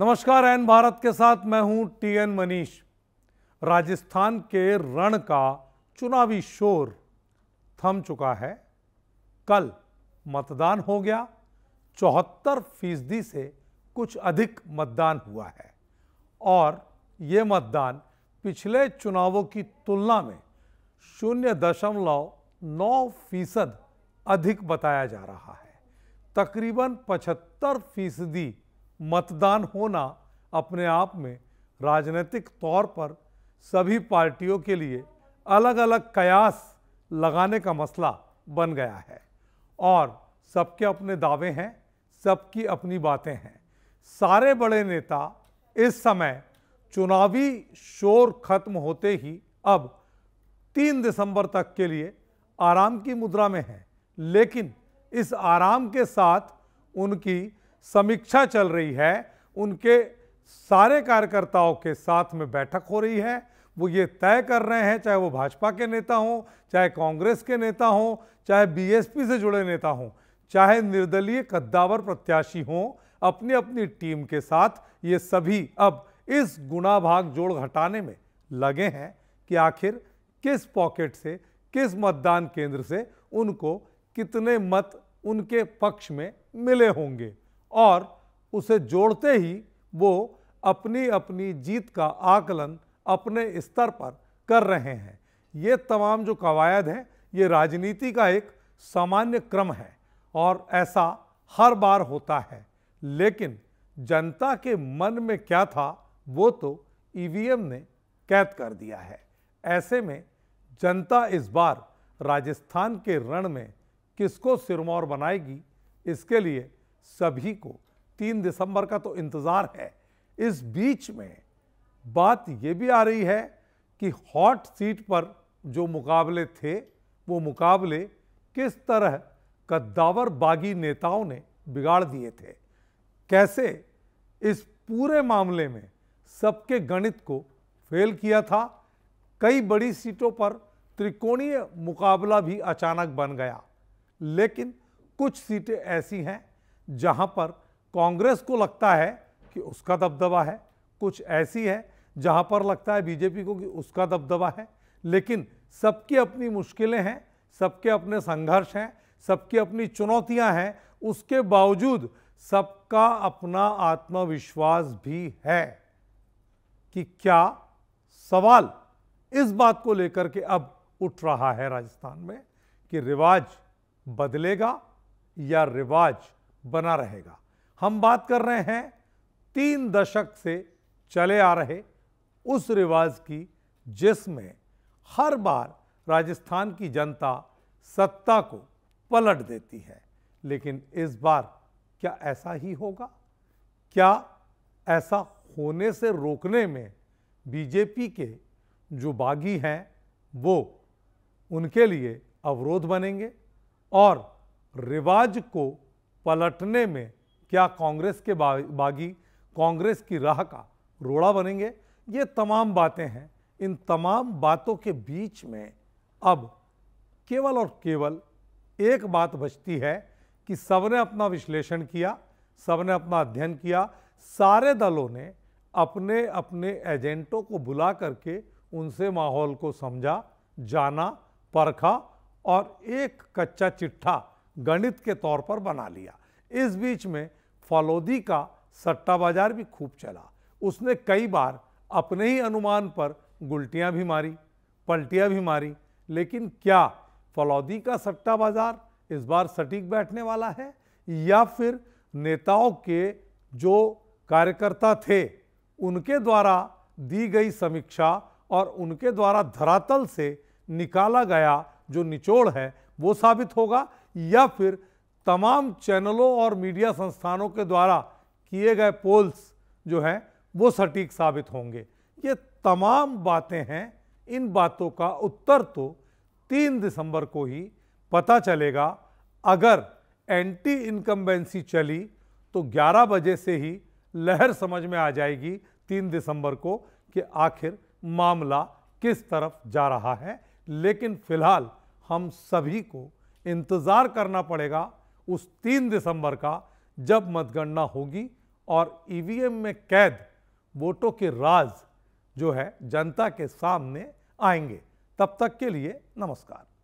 नमस्कार एन भारत के साथ मैं हूं टी एन मनीष राजस्थान के रण का चुनावी शोर थम चुका है कल मतदान हो गया चौहत्तर फीसदी से कुछ अधिक मतदान हुआ है और ये मतदान पिछले चुनावों की तुलना में शून्य दशमलव नौ फीसद अधिक बताया जा रहा है तकरीबन पचहत्तर फीसदी मतदान होना अपने आप में राजनीतिक तौर पर सभी पार्टियों के लिए अलग अलग कयास लगाने का मसला बन गया है और सबके अपने दावे हैं सबकी अपनी बातें हैं सारे बड़े नेता इस समय चुनावी शोर खत्म होते ही अब तीन दिसंबर तक के लिए आराम की मुद्रा में हैं लेकिन इस आराम के साथ उनकी समीक्षा चल रही है उनके सारे कार्यकर्ताओं के साथ में बैठक हो रही है वो ये तय कर रहे हैं चाहे वो भाजपा के नेता हों चाहे कांग्रेस के नेता हों चाहे बीएसपी से जुड़े नेता हों चाहे निर्दलीय कद्दावर प्रत्याशी हों अपनी अपनी टीम के साथ ये सभी अब इस गुणा भाग जोड़ घटाने में लगे हैं कि आखिर किस पॉकेट से किस मतदान केंद्र से उनको कितने मत उनके पक्ष में मिले होंगे और उसे जोड़ते ही वो अपनी अपनी जीत का आकलन अपने स्तर पर कर रहे हैं ये तमाम जो कवायद हैं ये राजनीति का एक सामान्य क्रम है और ऐसा हर बार होता है लेकिन जनता के मन में क्या था वो तो ईवीएम ने कैद कर दिया है ऐसे में जनता इस बार राजस्थान के रण में किसको सिरमौर बनाएगी इसके लिए सभी को तीन दिसंबर का तो इंतज़ार है इस बीच में बात यह भी आ रही है कि हॉट सीट पर जो मुकाबले थे वो मुकाबले किस तरह कद्दावर बागी नेताओं ने बिगाड़ दिए थे कैसे इस पूरे मामले में सबके गणित को फेल किया था कई बड़ी सीटों पर त्रिकोणीय मुकाबला भी अचानक बन गया लेकिन कुछ सीटें ऐसी हैं जहाँ पर कांग्रेस को लगता है कि उसका दबदबा है कुछ ऐसी है जहाँ पर लगता है बीजेपी को कि उसका दबदबा है लेकिन सबकी अपनी मुश्किलें हैं सबके अपने संघर्ष हैं सबकी अपनी चुनौतियां हैं उसके बावजूद सबका अपना आत्मविश्वास भी है कि क्या सवाल इस बात को लेकर के अब उठ रहा है राजस्थान में कि रिवाज बदलेगा या रिवाज बना रहेगा हम बात कर रहे हैं तीन दशक से चले आ रहे उस रिवाज की जिसमें हर बार राजस्थान की जनता सत्ता को पलट देती है लेकिन इस बार क्या ऐसा ही होगा क्या ऐसा होने से रोकने में बीजेपी के जो बागी हैं वो उनके लिए अवरोध बनेंगे और रिवाज को पलटने में क्या कांग्रेस के बागी कांग्रेस की राह का रोड़ा बनेंगे ये तमाम बातें हैं इन तमाम बातों के बीच में अब केवल और केवल एक बात बचती है कि सब ने अपना विश्लेषण किया सब ने अपना अध्ययन किया सारे दलों ने अपने अपने एजेंटों को बुला करके उनसे माहौल को समझा जाना परखा और एक कच्चा चिट्ठा गणित के तौर पर बना लिया इस बीच में फलौदी का सट्टा बाजार भी खूब चला उसने कई बार अपने ही अनुमान पर गुलटियाँ भी मारी पलटियाँ भी मारी लेकिन क्या फलौदी का सट्टा बाजार इस बार सटीक बैठने वाला है या फिर नेताओं के जो कार्यकर्ता थे उनके द्वारा दी गई समीक्षा और उनके द्वारा धरातल से निकाला गया जो निचोड़ है वो साबित होगा या फिर तमाम चैनलों और मीडिया संस्थानों के द्वारा किए गए पोल्स जो हैं वो सटीक साबित होंगे ये तमाम बातें हैं इन बातों का उत्तर तो तीन दिसंबर को ही पता चलेगा अगर एंटी इनकम्बेंसी चली तो 11 बजे से ही लहर समझ में आ जाएगी तीन दिसंबर को कि आखिर मामला किस तरफ जा रहा है लेकिन फिलहाल हम सभी को इंतज़ार करना पड़ेगा उस तीन दिसंबर का जब मतगणना होगी और ईवीएम में कैद वोटों के राज जो है जनता के सामने आएंगे तब तक के लिए नमस्कार